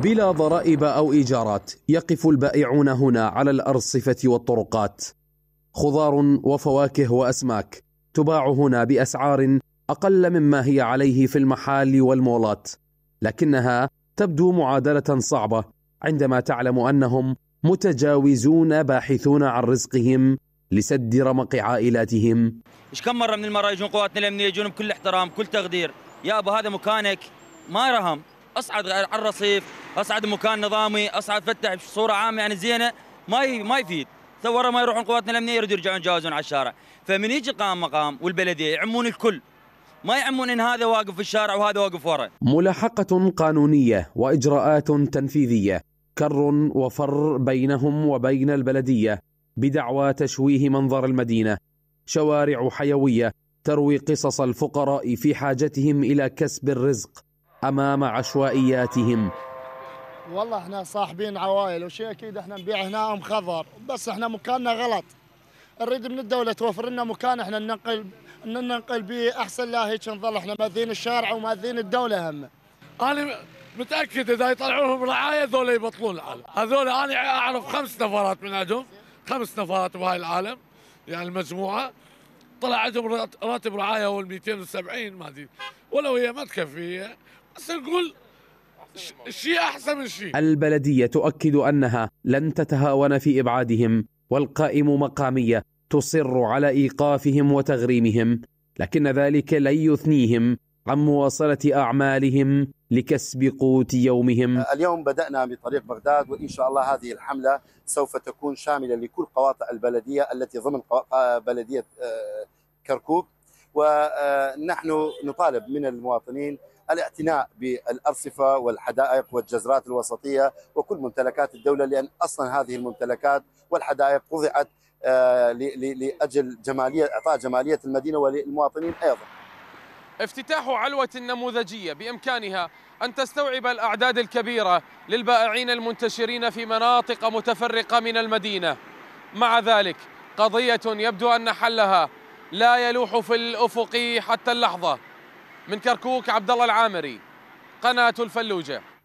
بلا ضرائب أو إيجارات يقف البائعون هنا على الأرصفة والطرقات خضار وفواكه وأسماك تباع هنا بأسعار أقل مما هي عليه في المحال والمولات لكنها تبدو معادلة صعبة عندما تعلم أنهم متجاوزون باحثون عن رزقهم لسد رمق عائلاتهم ايش كم مره من المره يجون قواتنا الامنيه يجون بكل احترام كل تقدير يا ابو هذا مكانك ما رهم اصعد على الرصيف اصعد مكان نظامي اصعد فتح بصوره عامه يعني زينه ما ما يفيد ثورة ما يروحون قواتنا الامنيه يريدوا يرجعون يتجاوزون على الشارع فمن يجي قام مقام والبلديه يعمون الكل ما يعمون ان هذا واقف في الشارع وهذا واقف ورا ملاحقه قانونيه واجراءات تنفيذيه كر وفر بينهم وبين البلديه بدعوى تشويه منظر المدينه شوارع حيويه تروي قصص الفقراء في حاجتهم الى كسب الرزق امام عشوائياتهم والله احنا صاحبين عوائل وشيء اكيد احنا نبيع هنا ام خضر بس احنا مكاننا غلط نريد من الدوله توفر لنا مكان احنا ننقل ننقل به احسن لا هيك نظل احنا ماذين الشارع وماذين الدوله هم انا متاكد اذا يطلعونهم رعايه ذولا يبطلون العالم هذول انا اعرف خمس نفرات من عندهم خمس نفرات بهاي العالم يعني المجموعه طلع عندهم راتب رعايه هو 270 ما ادري ولو هي ما تكفي الكل شيء أحسن من شيء البلدية تؤكد أنها لن تتهاون في إبعادهم والقائم مقامية تصر على إيقافهم وتغريمهم لكن ذلك لن يثنيهم عن مواصلة أعمالهم لكسب قوت يومهم اليوم بدأنا بطريق بغداد وإن شاء الله هذه الحملة سوف تكون شاملة لكل قواطع البلدية التي ضمن بلدية آه، كركوك ونحن نطالب من المواطنين الاعتناء بالارصفه والحدائق والجزرات الوسطيه وكل ممتلكات الدوله لان اصلا هذه الممتلكات والحدائق وضعت آه، لاجل جماليه اعطاء جماليه المدينه وللمواطنين ايضا. افتتاح علوه نموذجيه بامكانها ان تستوعب الاعداد الكبيره للبائعين المنتشرين في مناطق متفرقه من المدينه. مع ذلك قضيه يبدو ان حلها لا يلوح في الافق حتى اللحظه من كركوك عبد الله العامري قناه الفلوجه